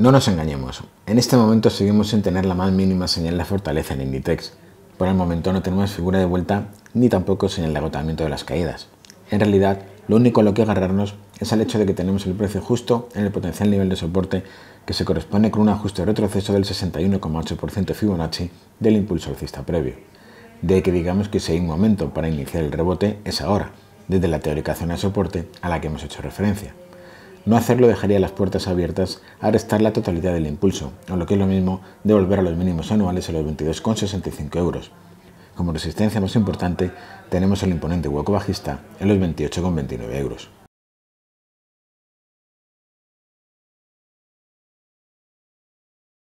No nos engañemos, en este momento seguimos sin tener la más mínima señal de fortaleza en Inditex. Por el momento no tenemos figura de vuelta ni tampoco señal de agotamiento de las caídas. En realidad, lo único a lo que agarrarnos es al hecho de que tenemos el precio justo en el potencial nivel de soporte que se corresponde con un ajuste de retroceso del 61,8% Fibonacci del impulso alcista previo. De que digamos que si hay un momento para iniciar el rebote es ahora, desde la teórica zona de soporte a la que hemos hecho referencia. No hacerlo dejaría las puertas abiertas a restar la totalidad del impulso, o lo que es lo mismo, devolver a los mínimos anuales a los 22,65 euros. Como resistencia más importante, tenemos el imponente hueco bajista en los 28,29 euros.